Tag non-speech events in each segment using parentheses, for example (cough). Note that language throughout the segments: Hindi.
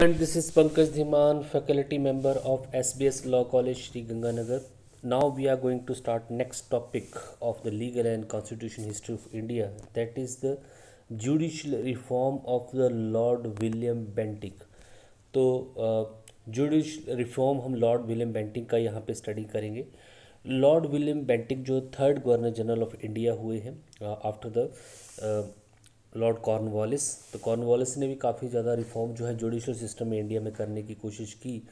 Friend this is Pankaj Dhiman faculty member of S B S law college Shri Ganganagar now we are going to start next topic of the legal and constitution history of India that is the judicial reform of the Lord William Bentinck तो जुडिशल uh, रिफॉर्म हम लॉर्ड विलियम बेंटिक का यहाँ पर स्टडी करेंगे लॉर्ड विलियम बेंटिक जो third governor general of India हुए हैं आफ्टर द लॉर्ड कॉर्नवालिस तो कॉर्नवालिस ने भी काफ़ी ज़्यादा रिफॉर्म जो है जुडिशल सिस्टम में इंडिया में करने की कोशिश की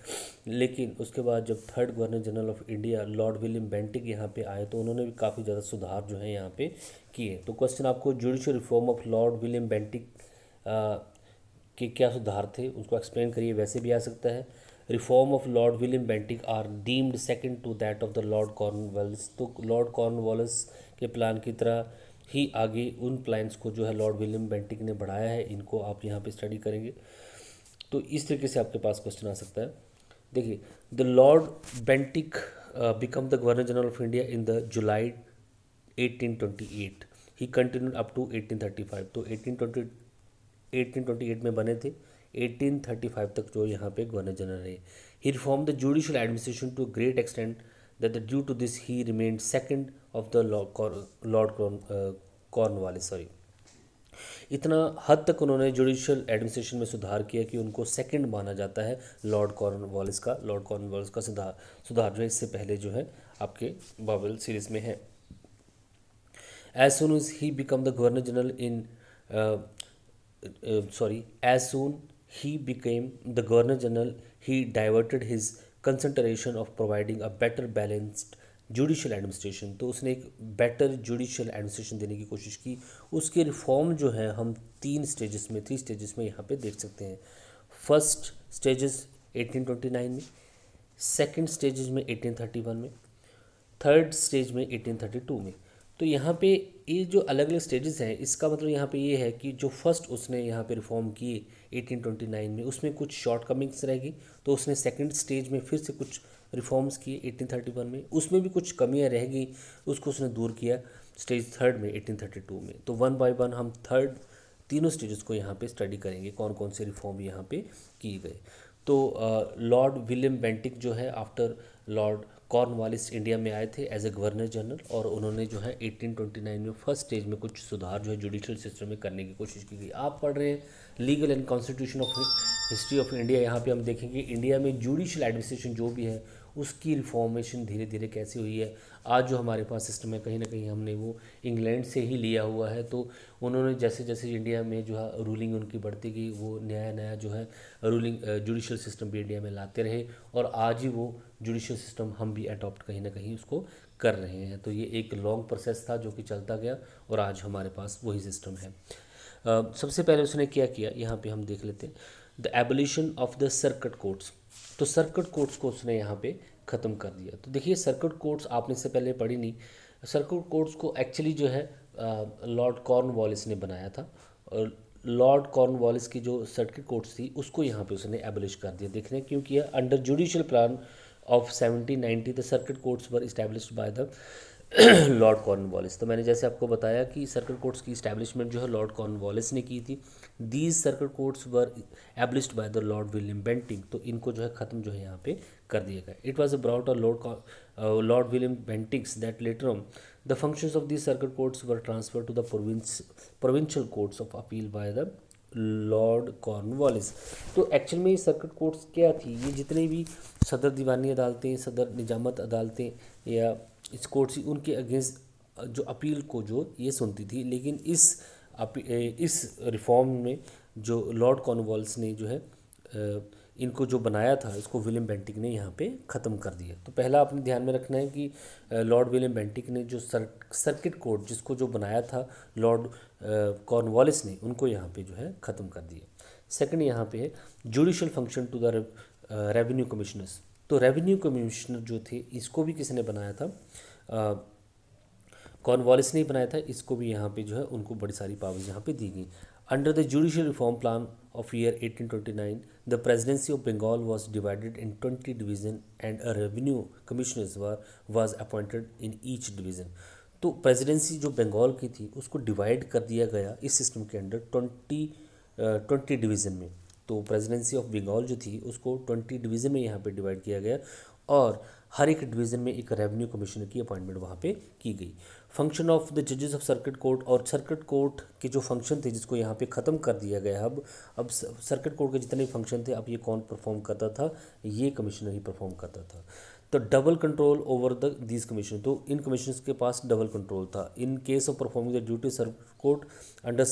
लेकिन उसके बाद जब third governor general of India Lord William Bentinck यहाँ पे आए तो उन्होंने भी काफ़ी ज़्यादा सुधार जो है यहाँ पे किए तो क्वेश्चन आपको judicial reform of Lord William Bentinck के क्या सुधार थे उसको एक्सप्लेन करिए वैसे भी आ सकता है reform of Lord William Bentinck are deemed second to that of the Lord Cornwallis तो लॉर्ड कॉर्नवालिस के प्लान की तरह ही आगे उन प्लान्स को जो है लॉर्ड विलियम बेंटिक ने बढ़ाया है इनको आप यहाँ पे स्टडी करेंगे तो इस तरीके से आपके पास क्वेश्चन आ सकता है देखिए the Lord Bentinck become the governor general of India in the July 1828 he continued up to 1835 तो 1820 1828 में बने थे 1835 तक जो यहाँ पे गवर्नर जनरल रहे he reform the judicial administration to great extent that due to this he remain second of the Lord Cornwallis sorry इतना हद तक उन्होंने जुडिशल एडमिनिस्ट्रेशन में सुधार किया कि उनको सेकंड माना जाता है लॉर्ड कॉर्नवालिस का लॉर्ड कॉर्नवालिस का सुधार सुधार जो इससे पहले जो है आपके बाबल सीरीज़ में है as soon is he become the governor general in sorry as soon he became the governor general he diverted his concentration of providing a better balanced judicial administration तो उसने एक बेटर जुडिशल एडमिनिस्ट्रेशन देने की कोशिश की उसके रिफॉर्म जो है हम तीन स्टेजेस में थ्री स्टेजेस में यहाँ पे देख सकते हैं फर्स्ट स्टेजेस 1829 में सेकंड स्टेजेस में 1831 में थर्ड स्टेज में 1832 में तो यहाँ पे ये जो अलग अलग स्टेजेस हैं इसका मतलब यहाँ पे ये है कि जो फर्स्ट उसने यहाँ पे रिफॉर्म किए 1829 में उसमें कुछ शॉर्ट कमिंग्स रहेगी तो उसने सेकंड स्टेज में फिर से कुछ रिफॉर्म्स किए 1831 में उसमें भी कुछ कमियां रह गई उसको उसने दूर किया स्टेज थर्ड में 1832 में तो वन बाय वन हम थर्ड तीनों स्टेजेस को यहाँ पे स्टडी करेंगे कौन कौन से रिफॉर्म यहाँ पे किए गए तो लॉर्ड विलियम बेंटिक जो है आफ्टर लॉर्ड कॉर्नवालिस इंडिया में आए थे एज ए गवर्नर जनरल और उन्होंने जो है 1829 में फर्स्ट स्टेज में कुछ सुधार जो है जुडिशियल सिस्टम में करने की कोशिश की गई आप पढ़ रहे हैं legal and constitution of history of India यहाँ पे हम देखेंगे इंडिया में जुडिशियल एडमिनिस्ट्रेशन जो भी है उसकी रिफॉर्मेशन धीरे धीरे कैसे हुई है आज जो हमारे पास सिस्टम है कहीं ना कहीं हमने वो इंग्लैंड से ही लिया हुआ है तो उन्होंने जैसे जैसे इंडिया में जो है रूलिंग उनकी बढ़ती गई वो नया नया जो है रूलिंग जुडिशल सिस्टम भी इंडिया में लाते रहे और आज ही वो जुडिशल सिस्टम हम भी अडोप्ट कहीं ना कहीं उसको कर रहे हैं तो ये एक लॉन्ग प्रोसेस था जो कि चलता गया और आज हमारे पास वही सिस्टम है सबसे पहले उसने क्या किया यहाँ पर हम देख लेते हैं the abolition of the circuit courts तो सर्किट कोर्ट्स को उसने यहाँ पे ख़त्म कर दिया तो देखिए सर्किट कोर्ट्स आपने इससे पहले पढ़ी नहीं सर्किट कोर्ट्स को एक्चुअली जो है लॉर्ड कॉर्न वॉलिस ने बनाया था और लॉर्ड कॉर्न वॉलिस की जो सर्किट कोर्ट्स थी उसको यहाँ पे उसने एबलिश कर दिया देखने क्योंकि किया under judicial plan of seventeen ninety the circuit courts were establish by the (clears throat) Lord Cornwallis तो मैंने जैसे आपको बताया कि सर्कल कोर्ट्स की इस्टेब्लिशमेंट जो है लॉर्ड कॉर्नवालिस ने की थी these circle courts were abolished by the Lord William Bentinck तो इनको जो है ख़त्म जो है यहाँ पे कर दिया गया इट वॉज अ ब्राउट और Lord Lord William Bentinck's that later on the functions of these circle courts were transfer to the province provincial courts of appeal by the Lord Cornwallis तो एक्चुअल में ये सर्किट कोर्ट्स क्या थी ये जितने भी सदर दीवानी अदालतें सदर निजामत अदालतें या इस कोर्ट थी उनके अगेंस्ट जो अपील को जो ये सुनती थी लेकिन इस अपी, इस रिफॉर्म में जो लॉर्ड कॉर्नवालिस ने जो है इनको जो बनाया था इसको विलियम बेंटिक ने यहाँ पे ख़त्म कर दिया तो पहला आपने ध्यान में रखना है कि लॉर्ड विलियम बेंटिक ने जो सर, सर्किट कोड जिसको जो बनाया था लॉर्ड कॉर्नवालिस ने उनको यहाँ पे जो है ख़त्म कर दिया सेकंड यहाँ पे है judicial function to the revenue commissioners तो रेवेन्यू कमिश्नर जो थे इसको भी किसी ने बनाया था कॉर्नवालिस ने ही बनाया था इसको भी यहाँ पर जो है उनको बड़ी सारी पावर यहाँ पर दी गई Under the judicial reform plan of year 1829, the presidency of Bengal was divided in 20 division and a revenue commissioners were was appointed in each division. तो प्रेसिडेंसी जो बंगाल की थी उसको डिवाइड कर दिया गया इस सिस्टम के अंडर ट्वेंटी ट्वेंटी डिवीज़न में तो प्रेसिडेंसी ऑफ बंगाल जो थी उसको ट्वेंटी डिवीज़न में यहाँ पे डिवाइड किया गया और हर एक डिवीज़न में एक रेवेन्यू कमिश्नर की अपॉइंटमेंट वहाँ पे की गई फंक्शन ऑफ द जजेस ऑफ सर्किट कोर्ट और सर्किट कोर्ट के जो फंक्शन थे जिसको यहाँ पे ख़त्म कर दिया गया अब अब सर्किट कोर्ट के जितने फंक्शन थे अब ये कौन परफॉर्म करता था ये कमिश्नर ही परफॉर्म करता था तो double control over the these commission तो इन कमीशन के पास डबल कंट्रोल था in case of performing the duty serve court under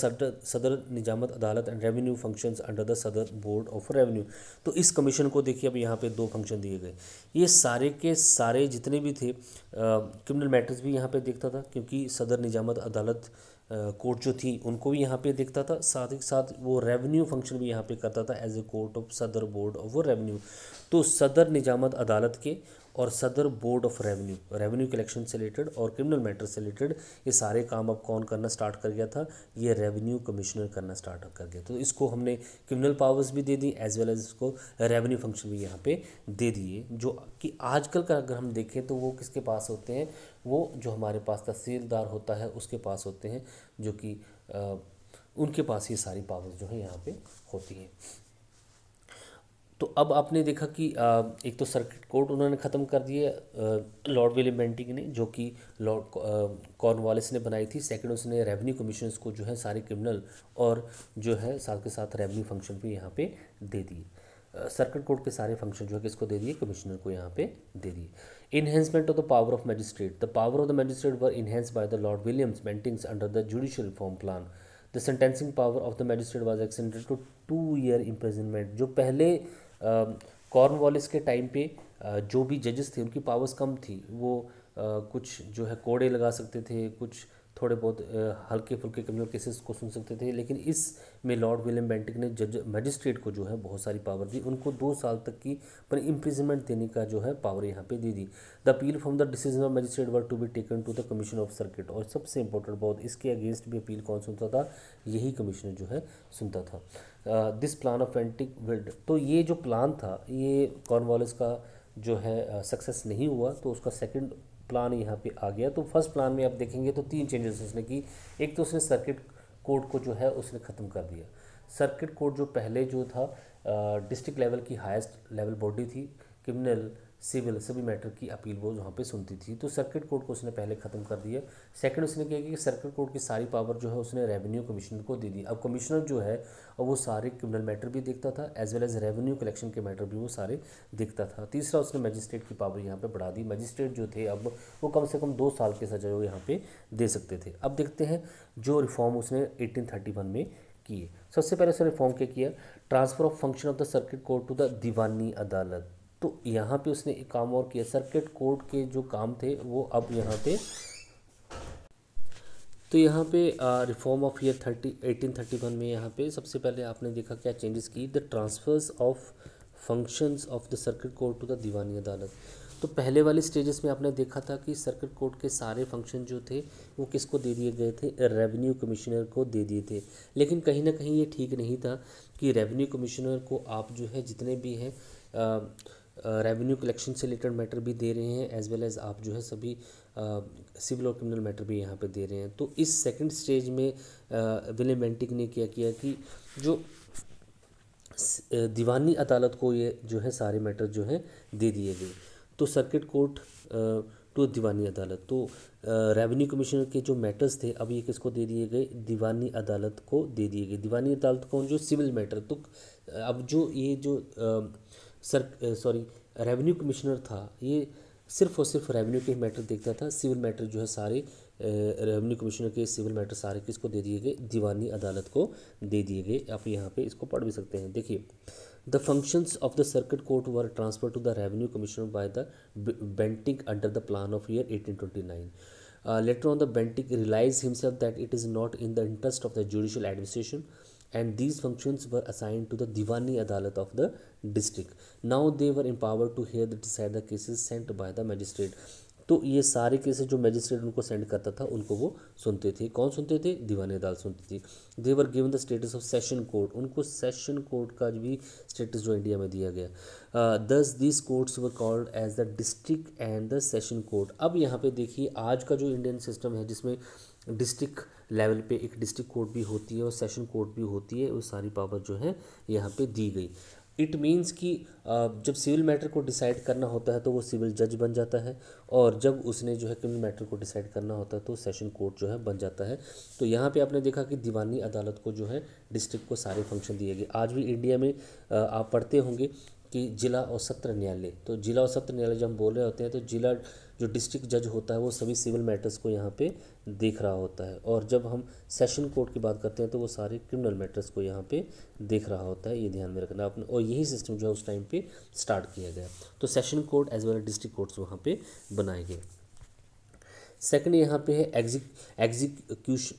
Sadar Nizamat Adalat and revenue function under the Sadar board of revenue तो इस कमीशन को देखिए अब यहाँ पे दो फंक्शन दिए गए ये सारे के सारे जितने भी थे क्रिमिनल मैटर्स भी यहाँ पे देखता था क्योंकि सदर निजामत अदालत कोर्ट जो थी उनको भी यहाँ पे देखता था साथ ही साथ वो रेवेन्यू फंक्शन भी यहाँ पे करता था as a court of Sadar board of revenue तो सदर निजामत अदालत के और Sadar board of revenue revenue collection से रिलेटेड और क्रिमिनल मैटर से रिलेटेड ये सारे काम अब कौन करना स्टार्ट कर गया था ये रेवेन्यू कमिश्नर करना स्टार्ट कर गया तो इसको हमने क्रिमिनल पावर्स भी दे दी एज वेल एज इसको रेवेन्यू फंक्शन भी यहाँ पे दे दिए जो कि आजकल का अगर हम देखें तो वो किसके पास होते हैं वो जो हमारे पास तहसीलदार होता है उसके पास होते हैं जो कि उनके पास ये सारी पावर्स जो है यहाँ पर होती हैं तो अब आपने देखा कि एक तो सर्किट कोर्ट उन्होंने ख़त्म कर दिए लॉर्ड विलियम बेंटिंग ने जो कि लॉर्ड कॉर्नवालिस ने बनाई थी सेकंड उसने रेवेन्यू कमीशन को जो है सारे क्रिमिनल और जो है साथ के साथ रेवेन्यू फंक्शन भी यहाँ पे दे दिए सर्किट कोर्ट के सारे फंक्शन जो है किसको दे दिए कमिश्नर को यहाँ पे दे दिए enhancement of the power of magistrate the power of the magistrate were enhance by the Lord Williams Bentinck's under the judicial reform plan the sentencing power of the magistrate was extended to two year imprisonment जो पहले कॉर्न वॉलिस के टाइम पे जो भी जजेस थे उनकी पावर्स कम थी वो कुछ जो है कोड़े लगा सकते थे कुछ थोड़े बहुत हल्के फुल्के क्रिमिनल केसेस को सुन सकते थे लेकिन इस में लॉर्ड विलियम बेंटिक ने जज मजिस्ट्रेट को जो है बहुत सारी पावर दी उनको दो साल तक की पर इम्प्रिजमेंट देने का जो है पावर यहाँ पे दे दी the appeal from the decision of magistrate were to be taken to the commission of circuit और सबसे इंपॉर्टेंट बहुत इसके अगेंस्ट भी अपील कौन सुनता था यही कमिश्नर जो है सुनता था दिस प्लान ऑफ एंटिक विल्ड तो ये जो प्लान था ये कॉर्नवालिस का जो है सक्सेस नहीं हुआ तो उसका सेकंड प्लान यहाँ पे आ गया तो फर्स्ट प्लान में आप देखेंगे तो तीन चेंजेस उसने की एक तो उसने सर्किट कोड को जो है उसने ख़त्म कर दिया सर्किट कोड जो पहले जो था डिस्ट्रिक्ट लेवल की हाईएस्ट लेवल बॉडी थी क्रिमिनल सिविल सभी मैटर की अपील वो वहाँ पे सुनती थी तो सर्किट कोर्ट को उसने पहले ख़त्म कर दिया सेकंड उसने किया कि सर्किट कोर्ट की सारी पावर जो है उसने रेवेन्यू कमिश्नर को दे दी अब कमिश्नर जो है वो सारे क्रिमिनल मैटर भी देखता था as well as revenue collection के मैटर भी वो सारे देखता था तीसरा उसने मजिस्ट्रेट की पावर यहाँ पर बढ़ा दी मजिस्ट्रेट जो थे अब वो कम से कम दो साल की सजा वो यहाँ पर दे सकते थे अब देखते हैं जो रिफॉर्म उसने एटीन में किए सबसे पहले उसने रिफॉर्म क्या किया transfer of function of the circuit court to the Diwani Adalat तो यहाँ पे उसने एक काम और किया सर्किट कोर्ट के जो काम थे वो अब यहाँ पे तो यहाँ पे reform of year thirty eighteen thirty one में यहाँ पे सबसे पहले आपने देखा क्या चेंजेस की the transfers of functions of the circuit court to the Diwani Adalat तो पहले वाले स्टेजेस में आपने देखा था कि सर्किट कोर्ट के सारे फंक्शन जो थे वो किसको दे दिए गए थे रेवेन्यू कमिश्नर को दे दिए थे लेकिन कहीं ना कहीं ये ठीक नहीं था कि रेवेन्यू कमिश्नर को आप जो है जितने भी हैं रेवेन्यू कलेक्शन से रिलेटेड मैटर भी दे रहे हैं एज वेल एज़ आप जो है सभी सिविल और क्रिमिनल मैटर भी यहाँ पे दे रहे हैं तो इस सेकंड स्टेज में विलियम एंटिक ने क्या किया कि जो दीवानी अदालत को ये जो है सारे मैटर जो हैं दे दिए गए तो सर्किट कोर्ट टू दीवानी अदालत तो रेवेन्यू कमिश्नर के जो मैटर्स थे अब ये किसको दे दिए गए दीवानी अदालत को दे दिए गए दीवानी अदालत कौन जो सिविल मैटर तो अब जो ये जो आ, सर सॉरी रेवेन्यू कमिश्नर था ये सिर्फ और सिर्फ रेवेन्यू के मैटर देखता था सिविल मैटर जो है सारे रेवेन्यू कमिश्नर के सिविल मैटर सारे किसको दे दिए गए दीवानी अदालत को दे दिए गए आप यहाँ पे इसको पढ़ भी सकते हैं देखिए the functions of the circuit court were transfer to the revenue commissioner by the Bentinck under the plan of year eighteen twenty nine later on the realized realize that it it is not in the interest of the judicial administration and these functions were assigned to the Diwani Adalat of the district. Now they were empowered to hear the decide the cases sent by the magistrate. तो ये सारे केसेस जो मजिस्ट्रेट उनको सेंड करता था उनको वो सुनते थे कौन सुनते थे दीवानी अदालत सुनती थी they were given the status of session court उनको सेशन कोर्ट का भी स्टेटस जो इंडिया में दिया गया thus this courts were called as the district and the session court अब यहाँ पे देखिए आज का जो इंडियन सिस्टम है जिसमें डिस्ट्रिक्ट लेवल पे एक डिस्ट्रिक्ट कोर्ट भी होती है और सेशन कोर्ट भी होती है वो सारी पावर जो है यहाँ पे दी गई इट मीन्स कि जब सिविल मैटर को डिसाइड करना होता है तो वो सिविल जज बन जाता है और जब उसने जो है क्रिमिनल मैटर को डिसाइड करना होता है तो सेशन कोर्ट जो है बन जाता है तो यहाँ पे आपने देखा कि दीवानी अदालत को जो है डिस्ट्रिक्ट को सारे फंक्शन दिए गए आज भी इंडिया में आप पढ़ते होंगे कि जिला और सत्र न्यायालय तो जिला और सत्र न्यायालय जब हम बोल रहे होते हैं तो जिला जो डिस्ट्रिक्ट जज होता है वो सभी सिविल मैटर्स को यहाँ पे देख रहा होता है और जब हम सेशन कोर्ट की बात करते हैं तो वो सारे क्रिमिनल मैटर्स को यहाँ पे देख रहा होता है ये ध्यान में रखना आपने और यही सिस्टम जो है उस टाइम पर स्टार्ट किया गया तो session court as well as district courts वहाँ पर बनाए गए सेकेंड यहाँ पे है 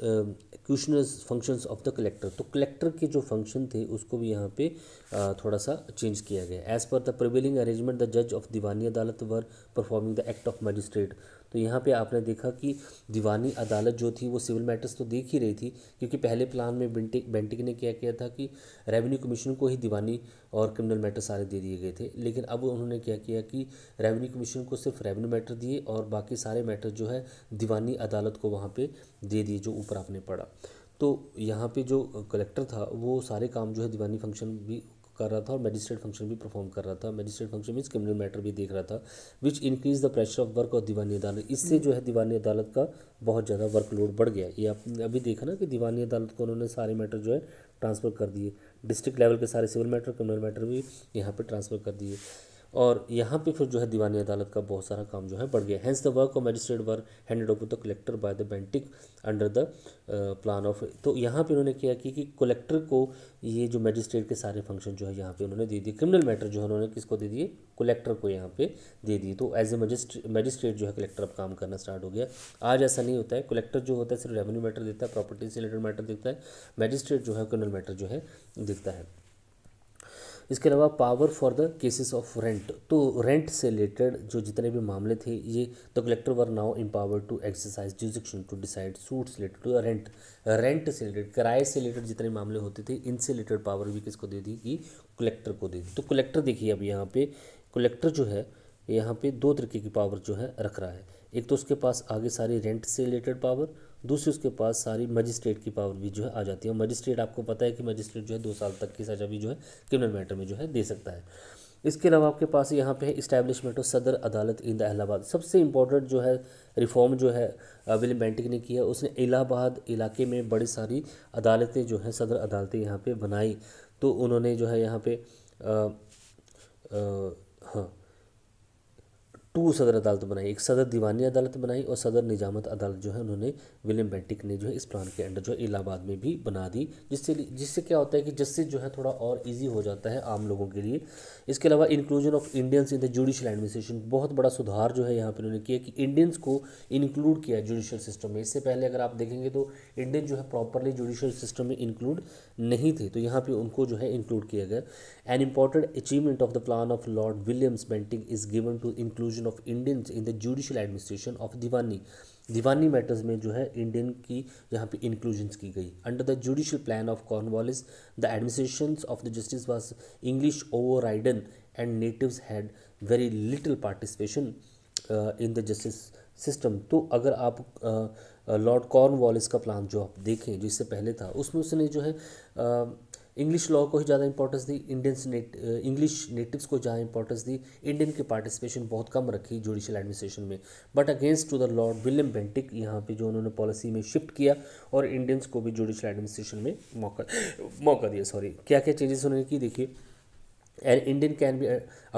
executioners functions of the collector तो कलेक्टर के जो फंक्शन थे उसको भी यहाँ पे थोड़ा सा चेंज किया गया as per the prevailing arrangement the जज of Diwani Adalat were performing the act of magistrate तो यहाँ पे आपने देखा कि दीवानी अदालत जो थी वो सिविल मैटर्स तो देख ही रही थी क्योंकि पहले प्लान में बेंटिक बेंटिक ने क्या किया था कि रेवेन्यू कमीशन को ही दीवानी और क्रिमिनल मैटर सारे दे दिए गए थे लेकिन अब उन्होंने क्या किया कि रेवेन्यू कमीशन को सिर्फ रेवेन्यू मैटर दिए और बाकी सारे मैटर जो है दीवानी अदालत को वहाँ पर दे दिए जो ऊपर आपने पढ़ा तो यहाँ पे जो कलेक्टर था वो सारे काम जो है दीवानी फंक्शन भी कर रहा था और मजिस्ट्रेट फंक्शन भी परफॉर्म कर रहा था magistrate function means criminal matter भी देख रहा था which increase the pressure of work और दीवानी अदालत इससे जो है दीवानी अदालत का बहुत ज़्यादा वर्कलोड बढ़ गया ये आपने अभी देखा ना कि दीवानी अदालत को उन्होंने सारे मैटर जो है ट्रांसफ़र कर दिए डिस्ट्रिक्ट लेवल के सारे सिविल मैटर क्रिमिनल मैटर भी यहाँ पर ट्रांसफ़र कर दिए और यहाँ पे फिर जो है दीवानी अदालत का बहुत सारा काम जो है बढ़ गया hence the work of magistrate were handed over the collector by the Bentinck under the plan of तो यहाँ पे उन्होंने किया कि, कलेक्टर को ये जो मजिस्ट्रेट के सारे फंक्शन जो है यहाँ पे उन्होंने दे दिए क्रिमिनल मैटर जो है उन्होंने किसको दे दिए कलेक्टर को यहाँ पे दे दिए तो एज ए मजिस्ट्रेट मजिस्ट्रेट जो है कलेक्टर अब काम करना स्टार्ट हो गया आज ऐसा नहीं होता है कलेक्टर जो होता है सिर्फ रेवेन्यू मैटर देता है प्रॉपर्टी से रिलेटेड मैटर देखता है मजिस्ट्रेट जो है क्रिमिनल मैटर जो है देखता है इसके अलावा power for the cases of rent तो रेंट से रिलेटेड जो जितने भी मामले थे ये the collector were now power to exercise jurisdiction to decide suit related to rent rent से रिलेटेड किराए से रिलेटेड जितने मामले होते थे इनसे रिलेटेड पावर भी किसको दे दी कि कलेक्टर को दे दी तो कलेक्टर देखिए अब यहाँ पे कलेक्टर जो है यहाँ पे दो तरीके की पावर जो है रख रहा है एक तो उसके पास आगे सारी रेंट से रिलेटेड पावर दूसरी उसके पास सारी मजिस्ट्रेट की पावर भी जो है आ जाती है मजिस्ट्रेट आपको पता है कि मजिस्ट्रेट जो है दो साल तक की सज़ा भी जो है क्रिमिनल मैटर में जो है दे सकता है इसके अलावा आपके पास यहाँ पे है इस्टेब्लिशमेंट ऑफ सदर अदालत इन द इलाहाबाद सबसे इम्पोर्टेंट जो है रिफॉर्म जो है विलियम बेंटिक ने किया उसने इलाहाबाद इलाके में बड़ी सारी अदालतें जो हैं सदर अदालतें यहाँ पे बनाई तो उन्होंने जो है यहाँ पे आ, आ, हाँ टू सदर अदालत बनाई एक सदर दीवानी अदालत बनाई और सदर निजामत अदालत जो है उन्होंने विलियम बेंटिक ने जो है इस प्लान के अंडर जो है इलाहाबाद में भी बना दी जिससे जिससे क्या होता है कि जस्टिस जो है थोड़ा और ईजी हो जाता है आम लोगों के लिए इसके अलावा inclusion of Indians in the judicial administration बहुत बड़ा सुधार जो है यहाँ पर उन्होंने किया कि इंडियंस को इंक्लूड किया जुडिशल सिस्टम में इससे पहले अगर आप देखेंगे तो इंडियन जो है प्रॉपरली जुडिशल सिस्टम में इंक्लूड नहीं थे तो यहाँ पर उनको जो है इंक्लूड किया गया an important achievement of the plan of Lord Williams Bentinck is given to inclusion participation of Indians in the judicial administration of Diwani Diwani matters में जो है इंडियन की यहाँ पे इंक्लूजन्स की गई under the judicial plan of Cornwallis the administration of the justice was English overridden and natives had very little participation in the justice system तो अगर आप लॉर्ड uh, कॉर्न uh, का प्लान जो आप देखें जो इससे पहले था उसमें उसने जो है uh, इंग्लिश लॉ को ही ज़्यादा इंपॉर्टेंस दी इंडियन नेट इंग्लिश नेटिव्स को ज़्यादा इंपॉर्टेंस दी इंडियन की पार्टिसिपेशन बहुत कम रखी जुडिशल एडमिनिस्ट्रेशन में but against to the Lord William Bentinck यहाँ पे जो उन्होंने पॉलिसी में शिफ्ट किया और इंडियंस को भी जुडिशल एडमिनिस्ट्रेशन में मौका मौका दिया सॉरी क्या क्या चेंजेस उन्होंने की देखिए an Indian can be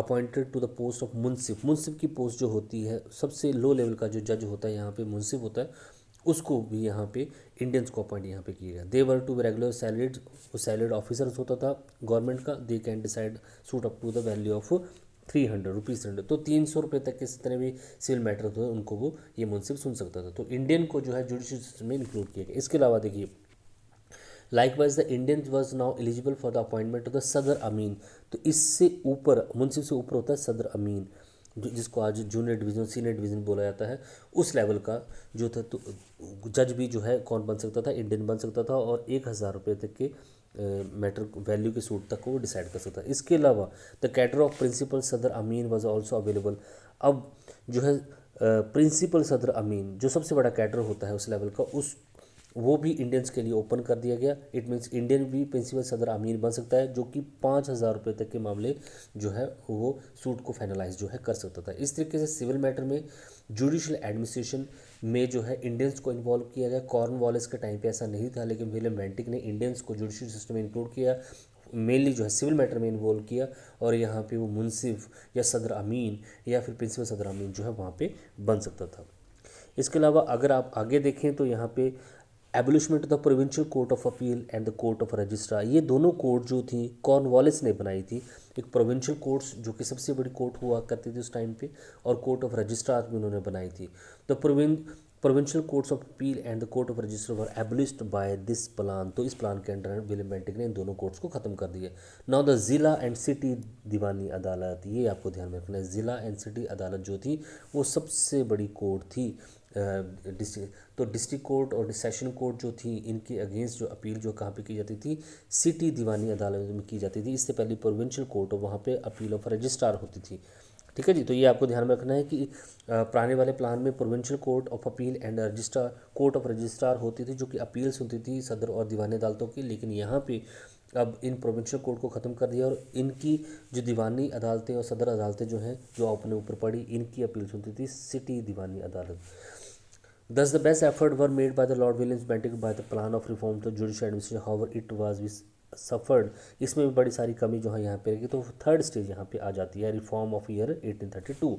appointed to the post of munsif मुनसिफ की पोस्ट जो होती है सबसे लो लेवल का जो जज होता है यहाँ पे मुंसिफ होता है उसको भी यहाँ पे इंडियंस को अपॉइंट यहाँ पे किया गया they were to regular salaried salaried officers होता था गवर्नमेंट का they can decide suit up to the value of three hundred rupees hundred तो तीन सौ रुपये तक के जितने भी सिविल मैटर होते उनको वो ये मुंसिब सुन सकता था तो इंडियन को जो है जुडिशल सिस्टम में इंक्लूड किया गया इसके अलावा देखिए likewise the Indian was now eligible for the appointment of the Sadar Amin तो इससे ऊपर मुंसिब से ऊपर होता है सदर अमीन जिसको आज जूनियर डिवीज़न सीनियर डिवीज़न बोला जाता है उस लेवल का जो था तो जज भी जो है कौन बन सकता था इंडियन बन सकता था और एक हज़ार रुपये तक के मैटर वैल्यू के सूट तक वो डिसाइड कर सकता था इसके अलावा द कैटर ऑफ प्रिंसिपल सदर अमीन वॉज ऑल्सो अवेलेबल अब जो है प्रिंसिपल सदर अमीन जो सबसे बड़ा कैटर होता है उस लेवल का उस वो भी इंडियंस के लिए ओपन कर दिया गया इट मीन्स इंडियन भी प्रिंसिपल सदर अमीर बन सकता है जो कि पाँच हज़ार रुपये तक के मामले जो है वो सूट को फाइनलाइज जो है कर सकता था इस तरीके से सिविल मैटर में जुडिशल एडमिनिस्ट्रेशन में जो है इंडियंस को इन्वॉल्व किया गया कॉर्न वॉलेस के टाइम पे ऐसा नहीं था लेकिन विलियम वेंटिक ने इंडियंस को जुडिशल सिस्टम में इंक्लूड किया मेनली जो है सिविल मैटर में इन्वॉल्व किया और यहाँ पे वो मुनसिफ या सदर अमीन या फिर प्रिंसिपल सदर अमीन जो है वहाँ पे बन सकता था इसके अलावा अगर आप आगे देखें तो यहाँ पे abolishment of the provincial court of appeal and the court of registrar ये दोनों कोर्ट जो थी कॉर्नवालिस ने बनाई थी एक प्रोविंशियल कोर्ट्स जो कि सबसे बड़ी कोर्ट हुआ करती थी उस टाइम पे और कोर्ट ऑफ रजिस्ट्रार भी उन्होंने बनाई थी द प्रोविं provincial courts of appeal and the court of register were abolished by this plan तो इस प्लान के अंडर विलियम बेंटिक ने इन दोनों कोर्ट्स को ख़त्म कर दिया now the zila and city diwani adalat ये आपको ध्यान में रखना है ज़िला एंड सिटी अदालत जो थी वो सबसे बड़ी कोर्ट थी डिस्ट्रिक्ट तो डिस्ट्रिक्ट कोर्ट और सेशन कोर्ट जो थी इनके अगेंस्ट जो अपील जो कहाँ पे की जाती थी सिटी दीवानी अदालत में की जाती थी इससे पहले प्रोविंशियल कोर्ट और वहाँ पर अपील ऑफ रजिस्ट्रार होती थी ठीक है जी तो ये आपको ध्यान में रखना है कि पुराने वाले प्लान में provincial court of appeal and registrar court of registrar होती थी जो कि अपील सुनती थी सदर और दीवानी अदालतों की लेकिन यहाँ पर अब इन प्रोविंशियल कोर्ट को ख़त्म कर दिया और इनकी जो दीवानी अदालतें और सदर अदालतें जो हैं जो अपने ऊपर पड़ी इनकी अपील सुनती थी सिटी दीवानी अदालत Thus, the best efforts were made by the Lord Williams Bentinck by the plan of reform to judicial administration. However, it was suffered इसमें भी बड़ी सारी कमी जो है यहाँ पे रहेगी तो थर्ड स्टेज यहाँ पे आ जाती है रिफॉर्म ऑफ ईयर 1832 तो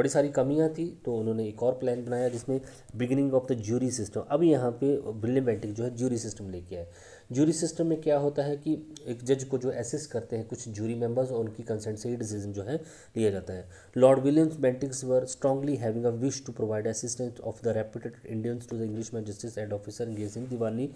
बड़ी सारी कमियाँ थी तो उन्होंने एक और प्लान बनाया जिसमें beginning of the jury system अभी यहाँ पे विलियम बेंटिक जो है ज्यूरी सिस्टम लेके आए जूरी सिस्टम में क्या होता है कि एक जज को जो असिस्ट करते हैं कुछ जूरी मेंबर्स और उनकी कंसेंट से ही डिसीजन जो है लिया जाता है Lord Williams Bentinck's were strongly having a wish to provide assistance of the reputed Indians to the English man justice and officer engage in diwani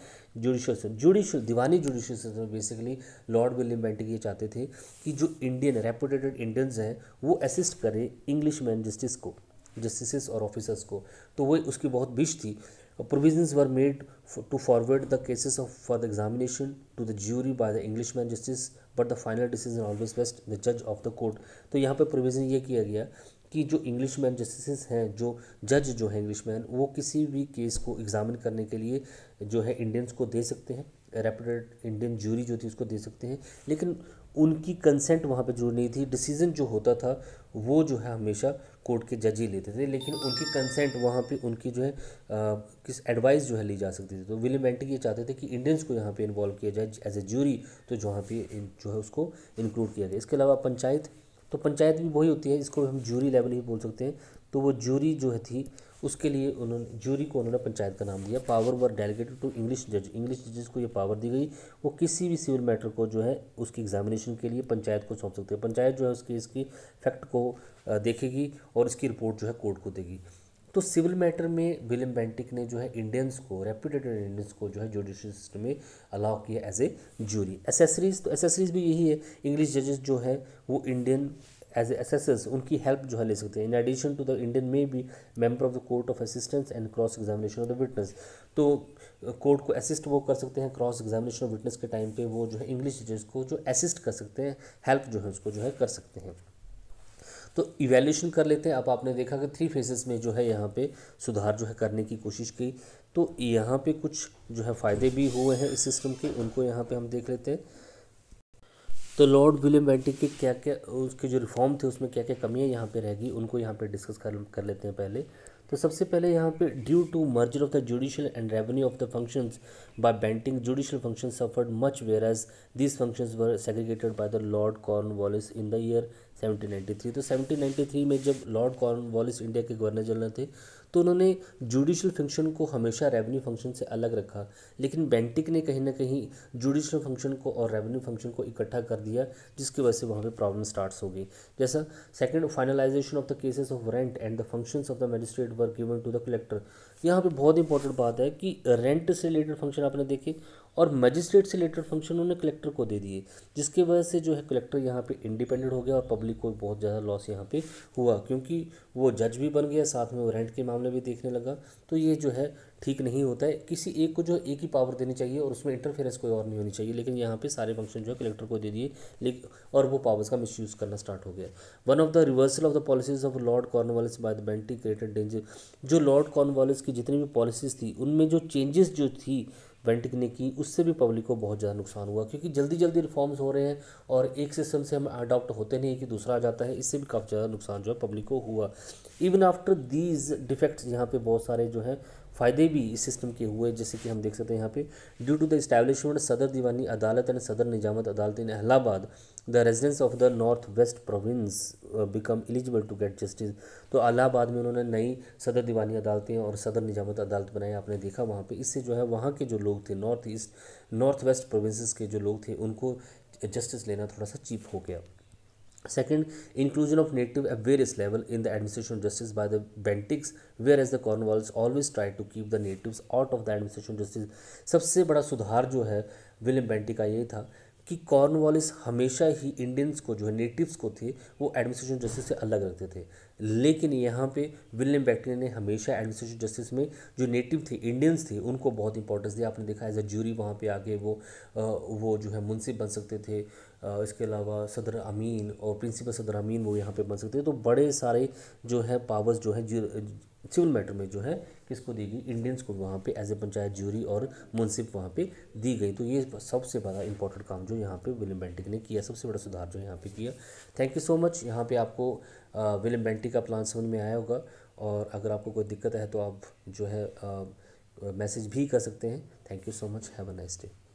judicial system judicial diwani judicial system basically Lord William Bentinck ये चाहते थे कि जो इंडियन रेपुटेटेड इंडियंस हैं वो असिस्ट करें इंग्लिश मैन जस्टिस को जस्टिस और ऑफिसर्स को तो वो उसकी बहुत विश थी provisions were made for, to forward the cases of, for the examination to the jury by the Englishman justice but the final decision always rest the judge of the court तो यहाँ पे provision ये किया गया कि जो इंग्लिश मैन जस्टिस हैं जो जज जो है इंग्लिश मैन वो किसी भी केस को एग्जामिन करने के लिए जो है इंडियंस को दे सकते हैं रेप्यूटेड इंडियन जूरी जो थी उसको दे सकते हैं लेकिन उनकी कंसेंट वहाँ पे जरूरी नहीं थी डिसीज़न जो होता था वो जो है हमेशा कोर्ट के जज ही लेते थे लेकिन उनकी कंसेंट वहाँ पे उनकी जो है आ, किस एडवाइस जो है ली जा सकती थी तो विलियम एंटिक ये चाहते थे कि इंडियंस को यहाँ पे इन्वॉल्व किया जाए एज ए ज्यूरी तो जहाँ पे जो है उसको इंक्लूड किया गया इसके अलावा पंचायत तो पंचायत भी वही होती है इसको हम ज्यूरी लेवल ही बोल सकते हैं तो वो ज्यूरी जो है थी उसके लिए उन्होंने जूरी को उन्होंने पंचायत का नाम दिया power were delegated to English जज इंग्लिश जजेस को ये पावर दी गई वो किसी भी सिविल मैटर को जो है उसकी एग्जामिनेशन के लिए पंचायत को सौंप सकते हैं पंचायत जो है उसके इसकी फैक्ट को देखेगी और इसकी रिपोर्ट जो है कोर्ट को देगी तो सिविल मैटर में विलियम बेंटिक ने जो है इंडियंस को रेप्यूटेटेड इंडियंस को जो है जुडिशल सिस्टम में अलाउ किया एज ए जूरी एसेसरीज तो एसेसरीज भी यही है इंग्लिश जजेस जो है वो इंडियन एज एसेसर्स उनकी हेल्प जो है ले सकते हैं in addition to the Indian may be member of the court of assistance and cross examination of the witness तो कोर्ट uh, को असिस्ट वो कर सकते हैं क्रॉस एग्जामिनेशन ऑफ विटनेस के टाइम पे वो जो है इंग्लिश जज को जो असिस्ट कर सकते हैं हेल्प जो है उसको जो है कर सकते हैं तो इवेल्यूशन कर लेते हैं अब आपने देखा कि थ्री फेजेस में जो है यहाँ पे सुधार जो है करने की कोशिश की तो यहाँ पे कुछ जो है फ़ायदे भी हुए हैं इस सिस्टम के उनको यहाँ पे हम देख लेते हैं तो लॉर्ड विलियम बेंटिक के क्या क्या उसके जो रिफॉर्म थे उसमें क्या क्या कमियाँ यहाँ पे रहेगी उनको यहाँ पे डिस्कस कर कर लेते हैं पहले तो सबसे पहले यहाँ पे due to merger of the judicial and revenue of the functions by Bentinck judicial function suffered much whereas these functions were segregated by the Lord Cornwallis in the year three तो थ्री में जब लॉर्ड कॉर्न वॉलिस इंडिया के गवर्नर जनरल थे तो उन्होंने जुडिशल फंक्शन को हमेशा रेवेन्यू फंक्शन से अलग रखा लेकिन बेंटिक ने कहीं ना कहीं जुडिशल फंक्शन को और रेवेन्यू फंक्शन को इकट्ठा कर दिया जिसकी वजह से वहाँ पर प्रॉब्लम स्टार्ट हो गई जैसा second finalization of the cases of rent and the function of the magistrate were given to the collector यहाँ पे बहुत इंपॉर्टेंट बात है कि रेंट से रिलेटेड फंक्शन आपने देखे और मजिस्ट्रेट से रिलेटेड फंक्शन उन्होंने कलेक्टर को दे दिए जिसके वजह से जो है कलेक्टर यहाँ पे इंडिपेंडेंट हो गया और पब्लिक को बहुत ज़्यादा लॉस यहाँ पे हुआ क्योंकि वो जज भी बन गया साथ में वो रेंट के मामले भी देखने लगा तो ये जो है ठीक नहीं होता है किसी एक को जो है एक ही पावर देनी चाहिए और उसमें इंटरफेरेंस कोई और नहीं होनी चाहिए लेकिन यहाँ पे सारे फंक्शन जो है कलेक्टर को दे दिए लेकिन और वो पावर्स का मिसयूज़ करना स्टार्ट हो गया one of the reversal of the policies of Lord Cornwallis by the Bentinck created danger जो लॉर्ड कॉर्नवालिस की जितनी भी पॉलिसीज थी उनमें जो चेंजेस जो थी बेंटिक ने की उससे भी पब्लिक को बहुत ज़्यादा नुकसान हुआ क्योंकि जल्दी जल्दी रिफॉर्म्स हो रहे हैं और एक सिस्टम से हम अडॉप्ट होते नहीं है कि दूसरा आ जाता है इससे भी काफ़ी ज़्यादा नुकसान जो है पब्लिक को हुआ इवन आफ्टर दीज डिफेक्ट्स यहाँ पे बहुत सारे जो है फ़ायदे भी इस सिस्टम के हुए जैसे कि हम देख सकते हैं यहाँ पे ड्यू टू द इस्टेब्लिशमेंट सदर दीवानी अदालत and Sadar Nizamat Adalat in Allahabad the residence of the north west province become eligible to get justice तो अलाहाबाद में उन्होंने नई सदर दीवानी अदालतें और सदर निजामत अदालत बनाई आपने देखा वहाँ पर इससे जो है वहाँ के जो लोग थे north east north west province के जो लोग थे उनको जस्टिस लेना थोड़ा सा चीप हो गया second inclusion of native at various level in the administration of justice by the Bentincks whereas the Cornwallis always try to keep the native out of the administration justice सबसे बड़ा सुधार जो है विलियम बेंटिक का यही था कि कॉर्नवालिस हमेशा ही इंडियंस को जो है नेटिव्स को थे वो एडमिनिस्ट्रेशन जस्टिस से अलग रखते थे लेकिन यहाँ पे विलियम बैक्टीरिया ने हमेशा एडमिनिस्ट्रेशन जस्टिस में जो नेटिव थे इंडियंस थे उनको बहुत इंपॉर्टेंस दिया आपने देखा एज अ जूरी वहाँ पे आके वो वो जो है मुंसिफ बन सकते थे इसके अलावा सदर अमीन और प्रिंसिपल सदर अमीन वो यहाँ पे बन सकते थे तो बड़े सारे जो है पावर्स जो है सिविल मैटर में जो है किसको दी गई इंडियंस को वहाँ पे एज ए पंचायत ज्यूरी और मुंसिफ वहाँ पे दी गई तो ये सबसे बड़ा इंपॉर्टेंट काम जो यहाँ पे विलियम बेंटिक ने किया सबसे बड़ा सुधार जो यहाँ पे किया थैंक यू सो मच यहाँ पे आपको विलियम बेंटिक का प्लान समझ में आया होगा और अगर आपको कोई दिक्कत है तो आप जो है मैसेज भी कर सकते हैं thank you so much have a nice day